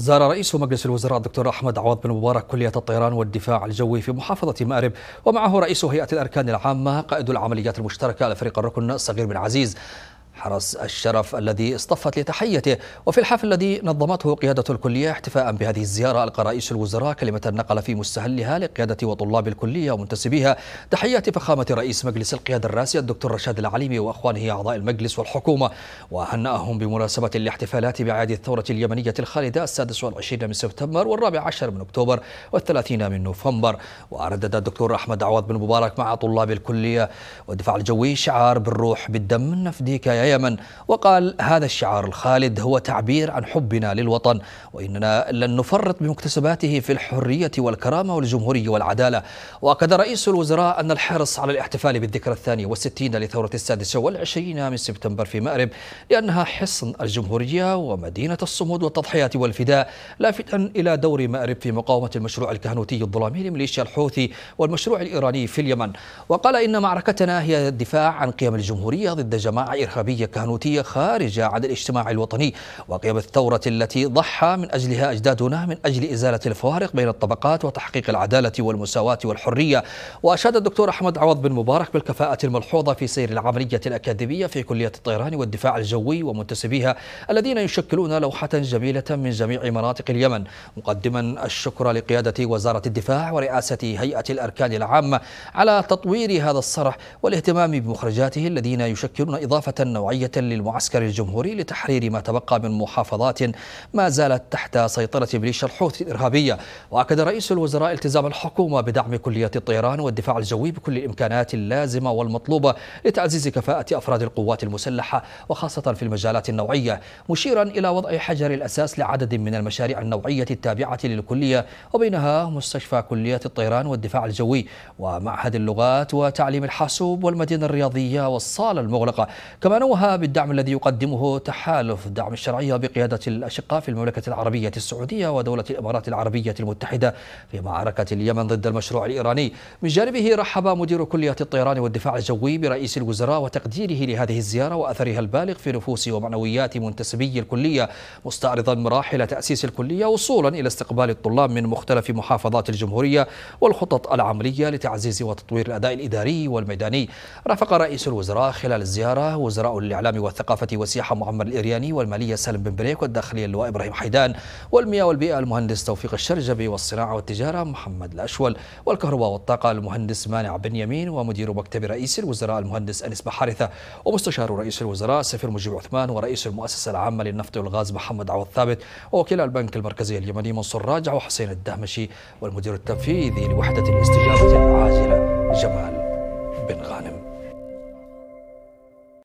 زار رئيس مجلس الوزراء الدكتور أحمد عوض بن مبارك كلية الطيران والدفاع الجوي في محافظة مأرب ومعه رئيس هيئة الأركان العامة قائد العمليات المشتركة لفريق الركن صغير بن عزيز حرس الشرف الذي اصطفت لتحيته وفي الحفل الذي نظمته قيادة الكلية احتفاء بهذه الزيارة ألقى رئيس الوزراء كلمة نقل في مستهلها لقيادة وطلاب الكلية ومنتسبيها تحية فخامة رئيس مجلس القيادة الراسي الدكتور رشاد العليمي وأخوانه أعضاء المجلس والحكومة وهنأهم بمناسبة الاحتفالات بأعياد الثورة اليمنية الخالدة السادس والعشرين من سبتمبر والرابع عشر من أكتوبر والثلاثين من نوفمبر وردد الدكتور أحمد عوض بن مبارك مع طلاب الكلية والدفاع الجوي شعار بالروح بالدم نفديك يا اليمن وقال هذا الشعار الخالد هو تعبير عن حبنا للوطن وإننا لن نفرط بمكتسباته في الحرية والكرامة والجمهورية والعدالة وأكد رئيس الوزراء أن الحرص على الاحتفال بالذكرى الثانية والستين لثورة السادسه والعشرين من سبتمبر في مأرب لأنها حصن الجمهورية ومدينة الصمود والتضحيات والفداء لافتا إلى دور مأرب في مقاومة المشروع الكهنوتي الظلامي لميليشيا الحوثي والمشروع الإيراني في اليمن وقال إن معركتنا هي الدفاع عن قيم الجمهورية ضد جماعة إرهابية شعبية كهنوتية خارجة عن الاجتماع الوطني وقيام الثورة التي ضحى من أجلها أجدادنا من أجل إزالة الفوارق بين الطبقات وتحقيق العدالة والمساواة والحرية وأشاد الدكتور أحمد عوض بن مبارك بالكفاءة الملحوظة في سير العملية الأكاديمية في كلية الطيران والدفاع الجوي ومنتسبيها الذين يشكلون لوحة جميلة من جميع مناطق اليمن مقدما الشكر لقيادة وزارة الدفاع ورئاسة هيئة الأركان العامة على تطوير هذا الصرح والاهتمام بمخرجاته الذين يشكلون إضافة نوعية للمعسكر الجمهوري لتحرير ما تبقى من محافظات ما زالت تحت سيطرة ميليشيا الحوثي الإرهابية وأكد رئيس الوزراء التزام الحكومة بدعم كلية الطيران والدفاع الجوي بكل الإمكانات اللازمة والمطلوبة لتعزيز كفاءة أفراد القوات المسلحة وخاصة في المجالات النوعية مشيرا إلى وضع حجر الأساس لعدد من المشاريع النوعية التابعة للكلية وبينها مستشفى كلية الطيران والدفاع الجوي ومعهد اللغات وتعليم الحاسوب والمدينة الرياضية والصالة المغلقة كما نوع نوه بالدعم الذي يقدمه تحالف دعم الشرعية بقيادة الأشقاء في المملكة العربية السعودية ودولة الإمارات العربية المتحدة في معركة اليمن ضد المشروع الإيراني من جانبه رحب مدير كلية الطيران والدفاع الجوي برئيس الوزراء وتقديره لهذه الزيارة وأثرها البالغ في نفوس ومعنويات منتسبي الكلية مستعرضا مراحل تأسيس الكلية وصولا إلى استقبال الطلاب من مختلف محافظات الجمهورية والخطط العملية لتعزيز وتطوير الأداء الإداري والميداني رافق رئيس الوزراء خلال الزيارة وزراء الإعلام والثقافة والسياحة معمر الإرياني والمالية سالم بن بريك والداخلية اللواء إبراهيم حيدان والمياه والبيئة المهندس توفيق الشرجبي والصناعة والتجارة محمد الأشول والكهرباء والطاقة المهندس مانع بن يمين ومدير مكتب رئيس الوزراء المهندس أنس بحارثة ومستشار رئيس الوزراء سفير مجيب عثمان ورئيس المؤسسة العامة للنفط والغاز محمد عوض ثابت ووكيل البنك المركزي اليمني منصور راجع وحسين الدهمشي والمدير التنفيذي لوحدة الاستثمار